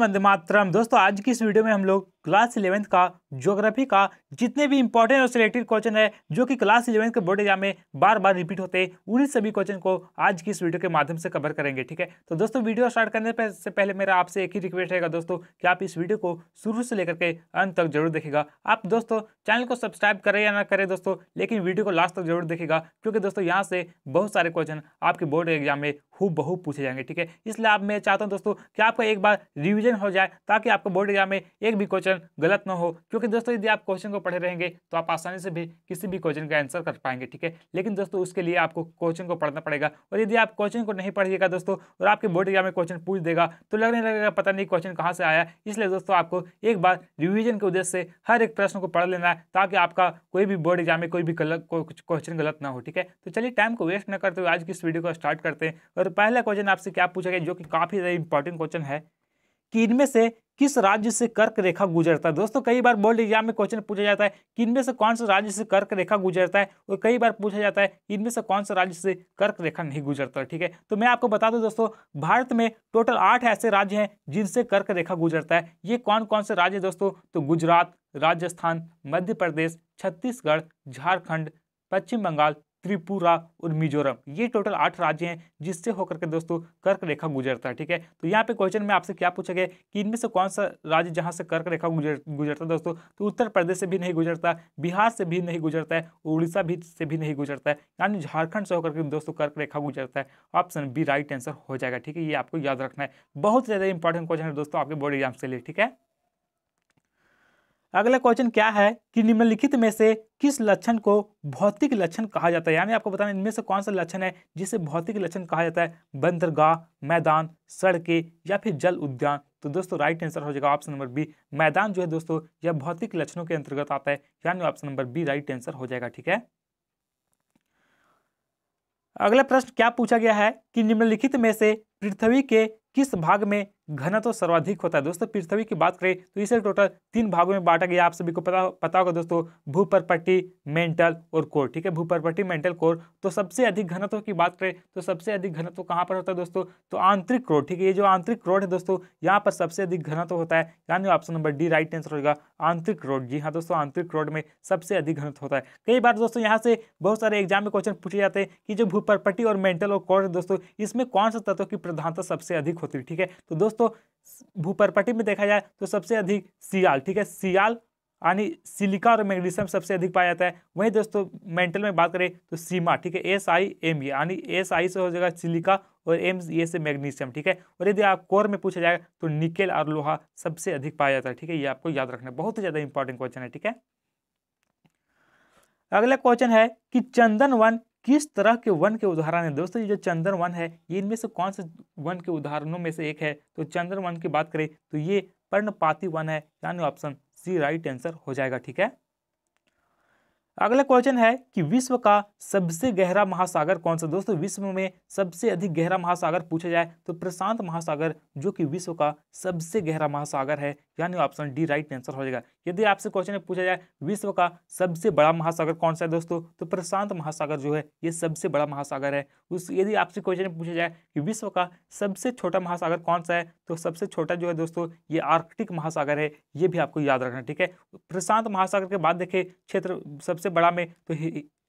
वंदे मातरम दोस्तों आज की इस वीडियो में हम लोग क्लास इलेवेंथ का ज्योग्राफी का जितने भी इंपॉर्टेंट और सिलेक्टेड क्वेश्चन है जो कि क्लास इलेवेंथ के बोर्ड एग्जाम में बार बार रिपीट होते हैं उन्हीं सभी क्वेश्चन को आज की इस वीडियो के माध्यम से कवर करेंगे ठीक है तो दोस्तों वीडियो स्टार्ट करने से पहले मेरा आपसे एक ही रिक्वेस्ट रहेगा दोस्तों कि आप इस वीडियो को शुरू से लेकर के अंत तक जरूर देखेगा आप दोस्तों चैनल को सब्सक्राइब करें या ना करें दोस्तों लेकिन वीडियो को लास्ट तक जरूर देखेगा क्योंकि दोस्तों यहाँ से बहुत सारे क्वेश्चन आपके बोर्ड एग्जाम में खूब बहु पूछे जाएंगे ठीक है इसलिए आप मैं चाहता हूँ दोस्तों कि आपका एक बार रिविजन हो जाए ताकि आपका बोर्ड एग्जाम में एक भी क्वेश्चन क्वेश्चन गलत ना हो क्योंकि दोस्तों यदि आप क्वेश्चन को पढ़े रहेंगे तो आप आसानी से भी किसी भी क्वेश्चन का आंसर कर पाएंगे ठीक है लेकिन दोस्तों उसके लिए आपको क्वेश्चन को पढ़ना पड़ेगा और यदि आप क्वेश्चन को नहीं पढ़िएगा दोस्तों और आपके बोर्ड एग्जाम में क्वेश्चन पूछ देगा तो लगने लगेगा पता नहीं क्वेश्चन कहाँ से आया इसलिए दोस्तों आपको एक बार रिविजन के उद्देश्य से हर एक प्रश्न को पढ़ लेना है ताकि आपका कोई भी बोर्ड एग्जाम में कोई भी क्वेश्चन गलत ना हो ठीक है तो चलिए टाइम को वेस्ट न करते हुए आज की इस वीडियो को स्टार्ट करते हैं और पहला क्वेश्चन आपसे क्या पूछा गया जो कि काफ़ी ज़्यादा इंपॉर्टेंट क्वेश्चन है कि इनमें से किस राज्य से कर्क रेखा गुजरता है दोस्तों कई बार बोर्ड एग्जाम में क्वेश्चन पूछा जाता है कि इनमें से कौन सा राज्य से कर्क रेखा गुजरता है और कई बार पूछा जाता है कि इनमें से कौन सा राज्य से कर्क रेखा नहीं गुजरता ठीक है तो मैं आपको बता दूं दोस्तों भारत में टोटल आठ ऐसे राज्य हैं जिनसे कर्क रेखा गुजरता है ये कौन कौन से राज्य दोस्तों तो गुजरात राजस्थान मध्य प्रदेश छत्तीसगढ़ झारखंड पश्चिम बंगाल त्रिपुरा और मिजोरम ये टोटल आठ राज्य हैं जिससे होकर के दोस्तों कर्क रेखा गुजरता है ठीक है तो यहाँ पे क्वेश्चन में आपसे क्या पूछा गया कि इनमें से कौन सा राज्य जहाँ से कर्क रेखा गुजर गुजरता है दोस्तों तो उत्तर प्रदेश से भी नहीं गुजरता बिहार से भी नहीं गुजरता है उड़ीसा भी से भी नहीं गुजरता है यानी झारखंड से होकर के दोस्तों कर्क रेखा गुजरता है ऑप्शन बी राइट आंसर हो जाएगा ठीक है ये आपको याद रखना है बहुत ज़्यादा इंपॉर्टेंट क्वेश्चन है दोस्तों आपके बोर्ड एग्जाम से लिए ठीक है अगला क्वेश्चन क्या है कि निम्नलिखित में से किस लक्षण को भौतिक लक्षण कहा जाता है यानी आपको बताना इनमें से कौन सा लक्षण है जिसे भौतिक लक्षण कहा जाता है बंदरगाह मैदान सड़कें या फिर जल उद्यान तो दोस्तों राइट आंसर हो जाएगा ऑप्शन नंबर बी मैदान जो है दोस्तों यह भौतिक लक्षणों के अंतर्गत आता है यानी option number B right answer हो जाएगा ठीक है अगला प्रश्न क्या पूछा गया है कि निम्नलिखित में से पृथ्वी के किस भाग में घनत्व तो सर्वाधिक होता है दोस्तों पृथ्वी की बात करें तो इसे टोटल तीन भागों में बांटा गया आप सभी को पता पता होगा दोस्तों भूपरपट्टी मेंटल और कोर ठीक है भूपरपट्टी मेंटल कोर तो सबसे अधिक घनत्व की बात करें तो सबसे अधिक घनत्व कहाँ पर होता है दोस्तों तो आंतरिक रोड ठीक है ये जो आंतरिक रोड है दोस्तों यहाँ पर सबसे अधिक घनत्व होता है यानी option number D right answer होगा आंतरिक रोड जी हाँ दोस्तों आंतरिक रोड में सबसे अधिक घनत्व होता है कई बार दोस्तों यहाँ से बहुत सारे एग्जाम में क्वेश्चन पूछे जाते हैं कि जो भूपरपट्टी और मेंटल और कोर है दोस्तों इसमें कौन सा तत्व की प्रधानता सबसे अधिक होती है ठीक है तो दोस्तों दोस्तों भूपरपटी में देखा जाए तो सबसे अधिक सियाल ठीक है सियाल यानी सिलिका और मैग्नीशियम सबसे अधिक पाया जाता है वहीं दोस्तों मेंटल में बात करें तो सीमा ठीक है एस आई एम ये यानी एस आई से हो जाएगा सिलिका और एम ये e से मैग्नीशियम ठीक है और यदि आप कोर में पूछा जाएगा तो निकेल और लोहा सबसे अधिक पाया जाता है ठीक है ये आपको याद रखना है बहुत ही ज़्यादा इंपॉर्टेंट क्वेश्चन है ठीक है अगला क्वेश्चन है कि चंदन वन किस तरह के वन के उदाहरण है दोस्तों ये जो चंदन वन है ये इनमें से कौन से वन के उदाहरणों में से एक है तो चंदन वन की बात करें तो ये पर्णपाती वन है यानी ऑप्शन सी राइट आंसर हो जाएगा ठीक है अगला क्वेश्चन है कि विश्व का सबसे गहरा महासागर कौन सा दोस्तों विश्व में सबसे अधिक गहरा महासागर पूछा जाए तो प्रशांत महासागर जो कि विश्व का सबसे गहरा महासागर है यानी ऑप्शन डी राइट आंसर हो जाएगा यदि आपसे क्वेश्चन पूछा जाए विश्व का सबसे बड़ा महासागर कौन सा है दोस्तों तो प्रशांत महासागर जो है ये सबसे बड़ा महासागर है उस यदि आपसे क्वेश्चन पूछा जाए कि विश्व का सबसे छोटा महासागर कौन सा है तो सबसे छोटा जो है दोस्तों ये आर्कटिक महासागर है ये भी आपको याद रखना ठीक है प्रशांत महासागर के बाद देखे क्षेत्र सबसे बड़ा में तो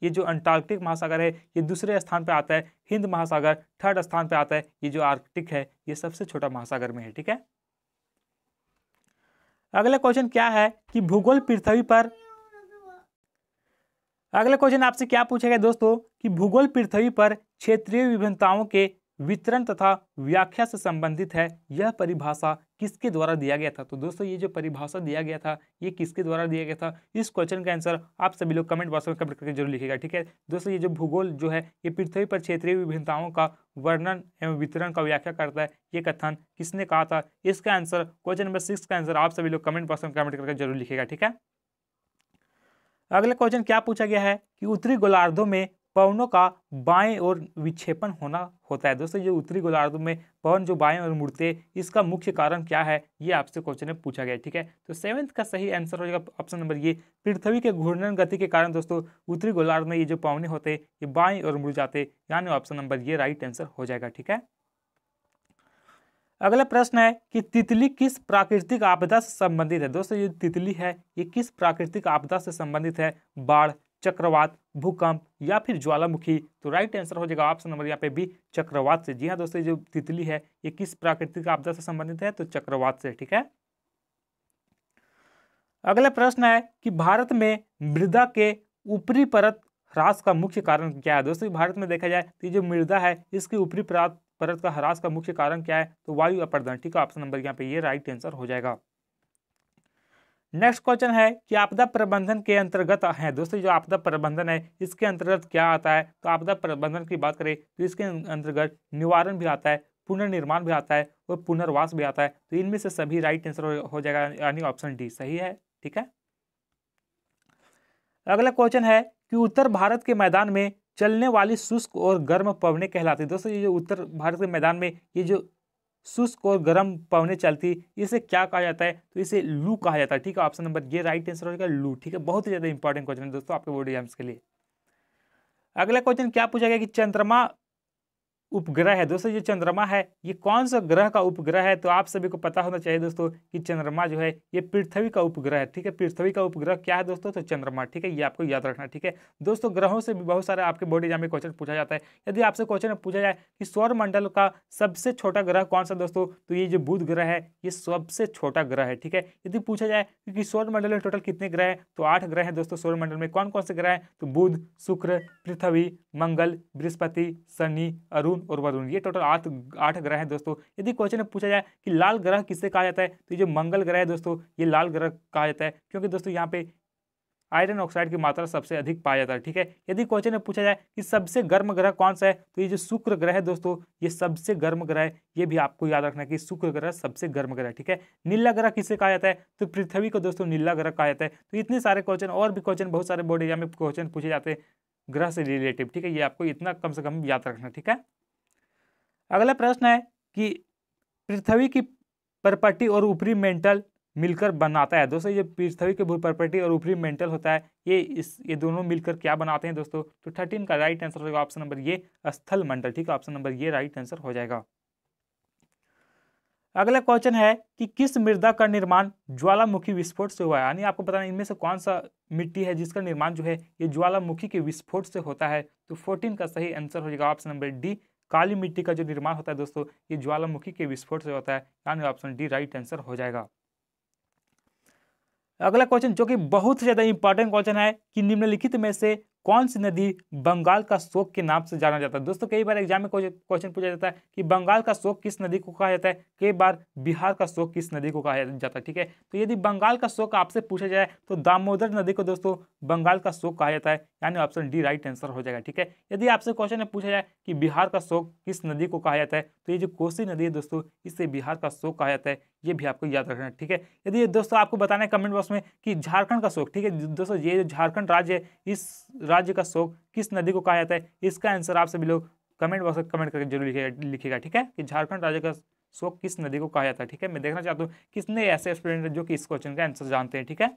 ये जो अंटार्कटिक महासागर है ये दूसरे स्थान पर आता है हिंद महासागर थर्ड स्थान पर आता है ये जो आर्कटिक है ये सबसे छोटा महासागर में है ठीक है अगला क्वेश्चन क्या है कि भूगोल पृथ्वी पर अगला क्वेश्चन आपसे क्या पूछेगा दोस्तों कि भूगोल पृथ्वी पर क्षेत्रीय विभिन्नताओं के वितरण तथा व्याख्या से संबंधित है यह परिभाषा किसके द्वारा दिया गया था तो दोस्तों ये जो परिभाषा दिया गया था ये किसके द्वारा दिया गया था इस क्वेश्चन का आंसर आप सभी लोग कमेंट बॉक्स में कमेंट करके जरूर लिखेगा ठीक है दोस्तों ये जो भूगोल जो है ये पृथ्वी पर क्षेत्रीय विभिन्नताओं का वर्णन एवं वितरण का व्याख्या करता है ये कथन किसने कहा था इसका आंसर क्वेश्चन नंबर सिक्स का आंसर आप सभी लोग कमेंट बॉक्स में कमेंट करके जरूर लिखेगा ठीक है अगला क्वेश्चन क्या पूछा गया है कि उत्तरी गोलार्धों में पवनों का बाएं और विक्षेपण होना होता है दोस्तों ये उत्तरी गोलार्ध में पवन जो बाएं और मुड़ते इसका मुख्य कारण क्या है ये आपसे क्वेश्चन में पूछा गया ठीक है तो सेवेंथ का सही आंसर हो जाएगा ऑप्शन नंबर ये पृथ्वी के घूर्णन गति के कारण दोस्तों उत्तरी गोलार्ध में ये जो पवने होते ये बाएं और मुड़ जाते यानी option number A right answer हो जाएगा ठीक है अगला प्रश्न है कि तितली किस प्राकृतिक आपदा से संबंधित है दोस्तों ये तितली है ये किस प्राकृतिक आपदा से संबंधित है बाढ़ चक्रवात भूकंप या फिर ज्वालामुखी तो राइट आंसर हो जाएगा ऑप्शन नंबर यहाँ पे बी चक्रवात से जी हाँ दोस्तों जो तितली है ये किस प्राकृतिक आपदा से संबंधित है तो चक्रवात से ठीक है अगला प्रश्न है कि भारत में मृदा के ऊपरी परत ह्रास का मुख्य कारण क्या है दोस्तों भारत में देखा जाए तो जो मृदा है इसके ऊपरी परत का ह्रास का मुख्य कारण क्या है तो वायु अपरदन ठीक है ऑप्शन नंबर यहाँ पे ये राइट आंसर हो जाएगा नेक्स्ट क्वेश्चन है कि आपदा प्रबंधन के अंतर्गत है दोस्तों जो आपदा प्रबंधन है इसके अंतर्गत क्या आता है तो आपदा प्रबंधन की बात करें तो इसके अं-, अंतर्गत निवारण भी आता है पुनर्निर्माण भी आता है और पुनर्वास भी आता है तो इनमें से सभी राइट आंसर हो जाएगा यानी ऑप्शन डी सही है ठीक है अगला क्वेश्चन है कि उत्तर भारत के मैदान में चलने वाली शुष्क और गर्म पवने कहलाती है दोस्तों ये जो उत्तर भारत के मैदान में ये जो शुष्क और गर्म पवने चलती इसे क्या कहा जाता है तो इसे लू कहा जाता है ठीक है option number A right answer हो जाएगा लू ठीक है बहुत ही ज़्यादा इंपॉर्टेंट क्वेश्चन है दोस्तों आपके बोर्ड एग्जाम्स के लिए अगला क्वेश्चन क्या पूछा गया कि चंद्रमा उपग्रह है दोस्तों ये चंद्रमा है ये कौन सा ग्रह का उपग्रह है तो आप सभी को पता होना चाहिए दोस्तों कि चंद्रमा जो है ये पृथ्वी का उपग्रह है ठीक है पृथ्वी का उपग्रह क्या है दोस्तों तो चंद्रमा ठीक है ये आपको याद रखना ठीक है दोस्तों ग्रहों से भी बहुत सारे आपके बॉडी एग्जाम में क्वेश्चन पूछा जाता है यदि आपसे क्वेश्चन पूछा जाए कि सौर मंडल का सबसे छोटा ग्रह कौन सा दोस्तों तो ये जो बुध ग्रह है ये सबसे छोटा ग्रह है ठीक है यदि पूछा जाए कि सौर मंडल में टोटल कितने ग्रह हैं तो आठ ग्रह हैं दोस्तों सौर में कौन कौन से ग्रह हैं तो बुध शुक्र पृथ्वी मंगल बृहस्पति शनि अरुण वरुण और वरुण ये टोटल आठ आठ ग्रह हैं दोस्तों यदि क्वेश्चन में पूछा जाए कि लाल ग्रह किससे कहा जाता है तो ये जो मंगल ग्रह है दोस्तों ये लाल ग्रह कहा जाता है क्योंकि दोस्तों यहाँ पे आयरन ऑक्साइड की मात्रा सबसे अधिक पाया जाता है ठीक है यदि क्वेश्चन में पूछा जाए कि सबसे गर्म ग्रह कौन सा है तो ये जो शुक्र ग्रह है दोस्तों ये सबसे गर्म ग्रह है ये भी आपको याद रखना है कि शुक्र ग्रह सबसे गर्म ग्रह है ठीक है नीला ग्रह किसे कहा जाता है तो पृथ्वी को दोस्तों नीला ग्रह कहा जाता है तो इतने सारे क्वेश्चन और भी क्वेश्चन बहुत सारे बोर्ड एग्जाम में क्वेश्चन पूछे जाते हैं ग्रह से रिलेटिव ठीक है ये आपको इतना कम से कम याद रखना ठीक है अगला प्रश्न है कि पृथ्वी की प्रपर्टी और ऊपरी मेंटल मिलकर बनाता है दोस्तों ये पृथ्वी के प्रपर्टी और ऊपरी मेंटल होता है ये इस ये दोनों मिलकर क्या बनाते हैं दोस्तों तो थर्टीन का राइट आंसर होगा ऑप्शन नंबर ये स्थल मंडल ठीक है option number A right answer हो जाएगा अगला क्वेश्चन है कि किस मृदा का निर्माण ज्वालामुखी विस्फोट से हुआ है यानी आपको बताना इनमें से कौन सा मिट्टी है जिसका निर्माण जो है ये ज्वालामुखी के विस्फोट से होता है तो फोर्टीन का सही आंसर हो जाएगा ऑप्शन नंबर डी काली मिट्टी का जो निर्माण होता है दोस्तों ये ज्वालामुखी के विस्फोट से होता है यानी ऑप्शन डी राइट आंसर हो जाएगा अगला क्वेश्चन जो कि बहुत ही ज़्यादा इंपॉर्टेंट क्वेश्चन है कि निम्नलिखित में से कौन सी नदी बंगाल का शोक के नाम से जाना जाता है दोस्तों कई बार एग्जाम में क्वेश्चन पूछा जाता है कि बंगाल का शोक किस नदी को कहा जाता है कई बार बिहार का शोक किस नदी को कहा जाता है ठीक है तो यदि बंगाल का शोक आपसे पूछा जाए तो दामोदर नदी को दोस्तों बंगाल का शोक कहा जाता है यानी ऑप्शन डी राइट आंसर हो जाएगा ठीक है यदि आपसे क्वेश्चन में पूछा जाए कि बिहार का शोक किस नदी को कहा जाता है तो ये जो कोसी नदी है दोस्तों इससे बिहार का शोक कहा जाता है ये भी आपको याद रखना है ठीक है यदि दोस्तों आपको बताना है कमेंट बॉक्स में कि झारखंड का शोक ठीक है दोस्तों ये जो झारखंड राज्य है इस राज्य का शोक किस नदी को कहा जाता है इसका आंसर आप सभी लोग कमेंट बॉक्स में कमेंट करके जरूर लिखेगा लिखेगा ठीक है कि झारखंड राज्य का शोक किस नदी को कहा जाता है ठीक है मैं देखना चाहता हूँ किसने ऐसे स्टूडेंट जो कि इस क्वेश्चन का आंसर जानते हैं ठीक है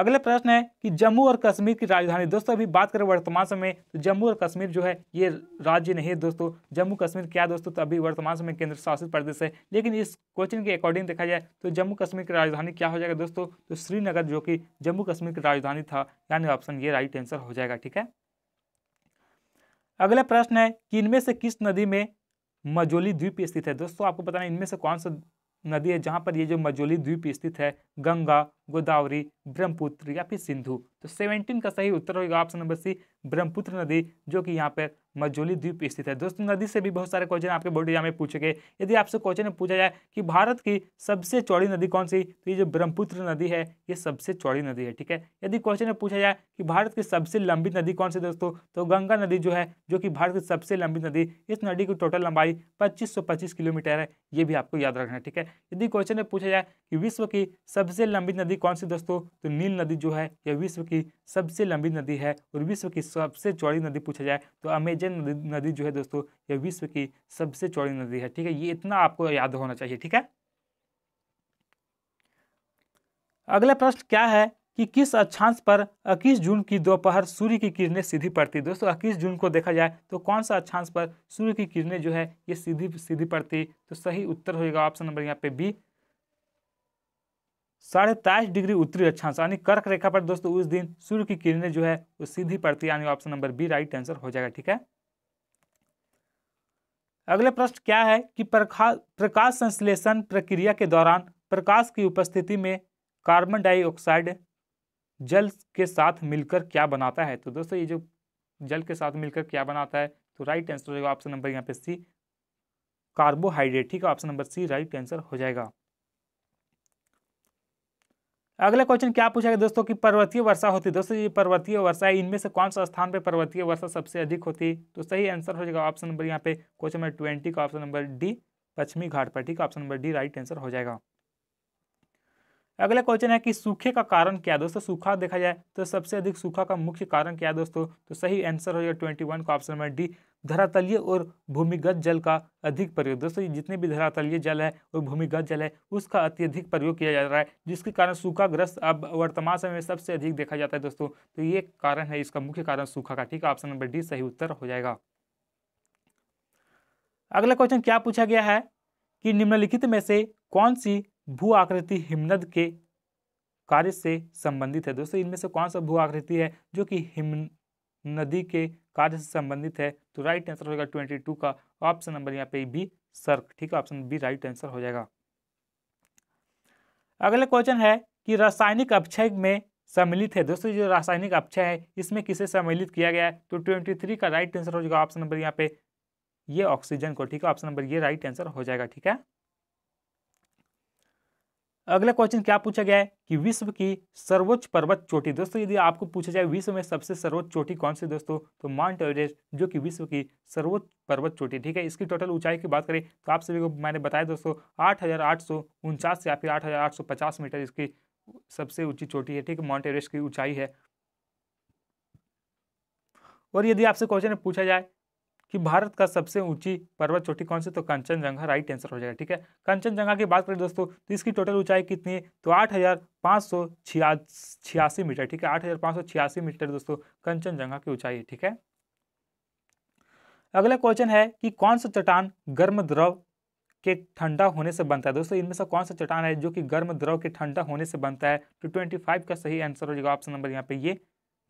अगला प्रश्न है कि जम्मू और कश्मीर की राजधानी दोस्तों अभी बात करें वर्तमान समय तो जम्मू और कश्मीर जो है ये राज्य नहीं है दोस्तों जम्मू कश्मीर क्या दोस्तों तो अभी वर्तमान समय केंद्र शासित प्रदेश है लेकिन इस क्वेश्चन के अकॉर्डिंग देखा जाए तो जम्मू कश्मीर की राजधानी क्या हो जाएगा दोस्तों तो श्रीनगर जो कि जम्मू कश्मीर की राजधानी था यानी ऑप्शन ये राइट आंसर हो जाएगा ठीक है अगला प्रश्न है कि इनमें से किस नदी में मजोली द्वीप स्थित है दोस्तों आपको पता नहीं इनमें से कौन सा नदी है जहाँ पर ये जो मजोली द्वीप स्थित है गंगा गोदावरी ब्रह्मपुत्र या फिर सिंधु तो सेवनटीन का सही उत्तर होगा ऑप्शन नंबर सी ब्रह्मपुत्र नदी जो कि यहाँ पर मजोली द्वीप स्थित है दोस्तों नदी से भी बहुत सारे क्वेश्चन आपके बोर्ड एग्जाम में पूछे गए यदि आपसे क्वेश्चन पूछा जाए कि भारत की सबसे चौड़ी नदी कौन सी तो ये जो ब्रह्मपुत्र नदी है ये सबसे चौड़ी नदी है ठीक है यदि क्वेश्चन में पूछा जाए कि भारत की सबसे लंबी नदी कौन सी दोस्तों तो गंगा नदी जो है जो कि भारत की सबसे लंबी नदी इस नदी की टोटल लंबाई पच्चीस किलोमीटर है ये भी आपको याद रखना है ठीक है यदि क्वेश्चन में पूछा जाए कि विश्व की सबसे लंबी नदी कौन सी दोस्तों तो नील नदी जो है यह विश्व की सबसे लंबी नदी है और विश्व की सबसे चौड़ी नदी पूछा जाए तो अमेजन विजय नदी जो है दोस्तों यह विश्व की सबसे चौड़ी नदी है ठीक है ये इतना आपको याद होना चाहिए ठीक है अगला प्रश्न क्या है कि किस अक्षांश पर 21 जून की दोपहर सूर्य की किरणें सीधी पड़ती दोस्तों 21 जून को देखा जाए तो कौन सा अक्षांश पर सूर्य की किरणें जो है ये सीधी सीधी पड़ती तो सही उत्तर होगा ऑप्शन नंबर यहाँ पे बी साढ़े तेईस डिग्री उत्तरी अक्षांश यानी कर्क रेखा पर दोस्तों उस दिन सूर्य की किरणें जो है वो सीधी पड़ती यानी option number B right answer हो जाएगा ठीक है अगला प्रश्न क्या है कि प्रकाश संश्लेषण प्रक्रिया के दौरान प्रकाश की उपस्थिति में कार्बन डाइऑक्साइड जल के साथ मिलकर क्या बनाता है तो दोस्तों ये जो जल के साथ मिलकर क्या बनाता है तो राइट आंसर हो जाएगा ऑप्शन नंबर यहाँ पे सी कार्बोहाइड्रेट ठीक है option number C right answer हो जाएगा अगला क्वेश्चन क्या पूछा गया दोस्तों कि पर्वतीय वर्षा होती दोस्तों ये पर्वतीय वर्षा है इनमें से कौन सा स्थान पे पर्वतीय वर्षा सबसे अधिक होती तो सही आंसर हो जाएगा ऑप्शन नंबर यहाँ पे क्वेश्चन नंबर ट्वेंटी का ऑप्शन नंबर डी पश्चिमी घाट पर ठीक है option number D right answer हो जाएगा अगला क्वेश्चन है कि सूखे का कारण क्या है दोस्तों सूखा देखा जाए तो सबसे अधिक सूखा का मुख्य कारण क्या है दोस्तों तो सही आंसर हो जाएगा ट्वेंटी वन का ऑप्शन नंबर डी धरातलीय और भूमिगत जल का अधिक प्रयोग दोस्तों जितने भी धरातलीय जल है और भूमिगत जल है उसका अत्यधिक प्रयोग किया जा रहा है जिसके कारण सूखा ग्रस्त अब वर्तमान समय में सबसे अधिक देखा जाता है दोस्तों तो ये कारण है इसका मुख्य कारण सूखा का ठीक है ऑप्शन नंबर डी सही उत्तर हो जाएगा अगला क्वेश्चन क्या पूछा गया है कि निम्नलिखित में से कौन सी भू आकृति हिमनद के कार्य से संबंधित है दोस्तों इनमें से कौन सा भू आकृति है जो कि हिम नदी के कार्य से संबंधित है तो राइट आंसर होगा ट्वेंटी टू का ऑप्शन नंबर यहाँ पे बी सर्क ठीक है ऑप्शन बी राइट आंसर हो जाएगा अगला क्वेश्चन है कि रासायनिक अपक्षय में सम्मिलित है दोस्तों जो रासायनिक अपक्षय है इसमें किसे सम्मिलित किया गया है तो ट्वेंटी थ्री का राइट आंसर हो जाएगा ऑप्शन नंबर यहाँ पे ये ऑक्सीजन को ठीक है option number A right answer हो जाएगा ठीक है अगला क्वेश्चन क्या पूछा गया है कि विश्व की सर्वोच्च पर्वत चोटी दोस्तों यदि आपको पूछा जाए विश्व में सबसे सर्वोच्च चोटी कौन सी दोस्तों तो माउंट एवरेस्ट जो कि विश्व की सर्वोच्च पर्वत चोटी ठीक है इसकी टोटल ऊंचाई की बात करें तो आप सभी को मैंने बताया दोस्तों आठ या फिर आठ मीटर इसकी सबसे ऊंची चोटी है ठीक है माउंट एवरेस्ट की ऊंचाई है और यदि आपसे क्वेश्चन पूछा जाए कि भारत का सबसे ऊंची पर्वत चोटी कौन सी तो कंचनजंगा राइट आंसर हो जाएगा ठीक है कंचनजंगा की बात करें दोस्तों तो इसकी टोटल ऊंचाई कितनी है तो आठ हजार पाँच सौ छिया छियासी मीटर ठीक है आठ हजार पाँच सौ छियासी मीटर दोस्तों कंचनजंगा की ऊंचाई है ठीक है अगला क्वेश्चन है कि कौन सा चट्टान गर्म द्रव के ठंडा होने से बनता है दोस्तों इनमें से कौन सा चट्टान है जो कि गर्म द्रव के ठंडा होने से बनता है तो ट्वेंटी फाइव का सही आंसर हो जाएगा ऑप्शन नंबर यहाँ पे ये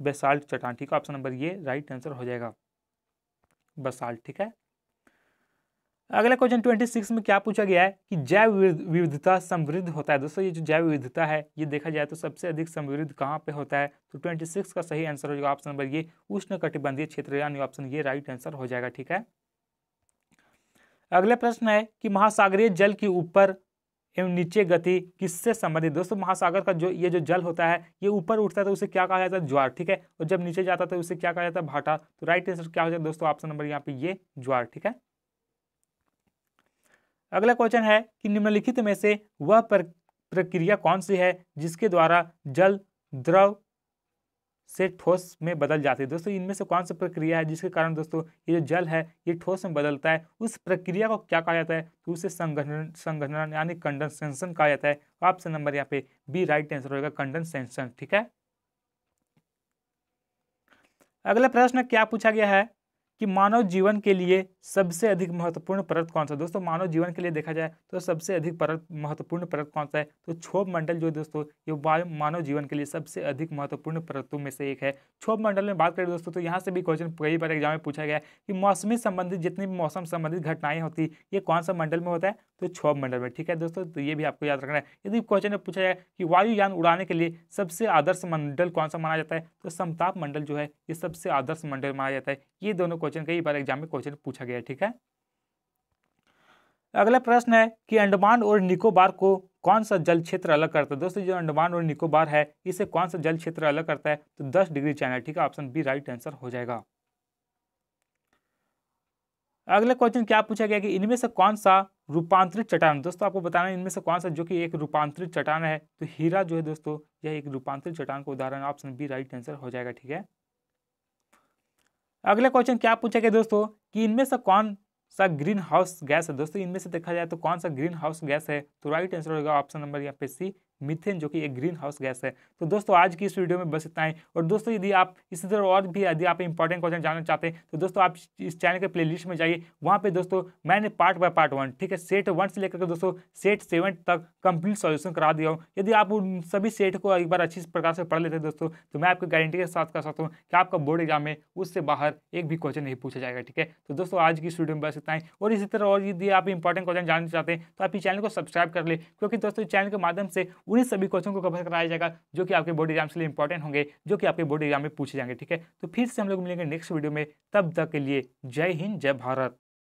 बेसाल्ट चट्टान ठीक है option number A right answer हो जाएगा बसाल्ट ठीक है अगला क्वेश्चन ट्वेंटी सिक्स में क्या पूछा गया है कि जैव विविधता समृद्ध होता है दोस्तों ये जो जैव विविधता है ये देखा जाए तो सबसे अधिक समृद्ध कहाँ पे होता है तो ट्वेंटी सिक्स का सही आंसर हो जाएगा ऑप्शन नंबर ये उष्ण कटिबंधीय क्षेत्र यानी ऑप्शन ये राइट आंसर हो जाएगा ठीक है अगला प्रश्न है कि महासागरीय जल के ऊपर एवं नीचे गति किससे संबंधित दोस्तों महासागर का जो ये जो जल होता है ये ऊपर उठता है तो उसे क्या कहा जाता है ज्वार ठीक है और जब नीचे जाता है तो उसे क्या कहा जाता है भाटा तो राइट आंसर क्या हो जाएगा दोस्तों ऑप्शन नंबर यहाँ पे ये ज्वार ठीक है अगला क्वेश्चन है कि निम्नलिखित में से वह प्रक्रिया कौन सी है जिसके द्वारा जल द्रव से ठोस में बदल जाती है दोस्तों इनमें से कौन सा प्रक्रिया है जिसके कारण दोस्तों ये जो जल है ये ठोस में बदलता है उस प्रक्रिया को क्या कहा जाता है तो उसे संगठन संगठन यानी कंडेंसेशन कहा जाता है तो ऑप्शन नंबर यहाँ पे बी राइट आंसर होगा कंडेंसेशन ठीक है अगला प्रश्न क्या पूछा गया है कि मानव जीवन के लिए सबसे अधिक महत्वपूर्ण परत कौन सा दोस्तों मानव जीवन के लिए देखा जाए तो सबसे अधिक परत महत्वपूर्ण परत कौन सा है तो क्षोभ मंडल जो दोस्तों ये वायु मानव जीवन के लिए सबसे अधिक महत्वपूर्ण परतों में से एक है क्षोभ मंडल में बात करें दोस्तों तो यहाँ से भी क्वेश्चन कई बार एग्जाम में पूछा गया कि मौसमी संबंधित जितनी भी मौसम संबंधित घटनाएं होती ये कौन सा मंडल में होता है तो क्षोभ मंडल में ठीक है दोस्तों तो ये भी आपको याद रखना है यदि क्वेश्चन में पूछा जाए कि वायुयान उड़ाने के लिए सबसे आदर्श मंडल कौन सा माना जाता है तो समताप मंडल जो है ये सबसे आदर्श मंडल माना जाता है ये दोनों क्वेश्चन क्वेश्चन कई बार एग्जाम में क्वेश्चन पूछा गया ठीक है अगला प्रश्न है कि अंडमान और निकोबार को कौन सा जल क्षेत्र अलग करता है दोस्तों जो अंडमान और निकोबार है इसे कौन सा जल क्षेत्र अलग करता है तो 10 डिग्री चैनल ठीक है ऑप्शन बी राइट आंसर हो जाएगा अगला क्वेश्चन क्या पूछा गया कि इनमें से कौन सा रूपांतरित चट्टान दोस्तों आपको बताना है इनमें से कौन सा जो कि एक रूपांतरित चट्टान है तो हीरा जो है दोस्तों यह एक रूपांतरित चट्टान का उदाहरण ऑप्शन बी राइट आंसर हो जाएगा ठीक है अगला क्वेश्चन क्या पूछा गया दोस्तों कि इनमें से कौन सा ग्रीन हाउस गैस है दोस्तों इनमें से देखा जाए तो कौन सा ग्रीन हाउस गैस है तो राइट आंसर होगा ऑप्शन नंबर यहाँ पे सी मिथेन जो कि एक ग्रीन हाउस गैस है तो दोस्तों आज की इस वीडियो में बस इतना ही और दोस्तों यदि आप इसी तरह और भी यदि आप इंपॉर्टेंट क्वेश्चन जानना चाहते हैं तो दोस्तों आप इस चैनल के प्लेलिस्ट में जाइए वहाँ पे दोस्तों मैंने पार्ट बाय पार्ट वन ठीक है सेट वन से लेकर के दोस्तों सेट सेवन तक कंप्लीट सॉल्यूशन करा दिया हूँ यदि आप उन सभी सेट को एक बार अच्छी प्रकार से पढ़ लेते हैं दोस्तों तो मैं आपको गारंटी के साथ कर सकता हूँ कि आपका बोर्ड एग्जाम में उससे बाहर एक भी क्वेश्चन नहीं पूछा जाएगा ठीक है तो दोस्तों आज की स्टूडियो में बस इतना ही और इसी तरह और यदि आप इंपॉर्टेंट क्वेश्चन जानना चाहते हैं तो आप इस चैनल को सब्सक्राइब कर ले क्योंकि दोस्तों इस चैनल के माध्यम से उन्हीं सभी क्वेश्चन को कवर कराया जाएगा जो कि आपके बोर्ड एग्जाम के लिए इंपॉर्टेंट होंगे जो कि आपके बोर्ड एग्जाम में पूछे जाएंगे ठीक है तो फिर से हम लोग मिलेंगे नेक्स्ट वीडियो में तब तक के लिए जय हिंद जय भारत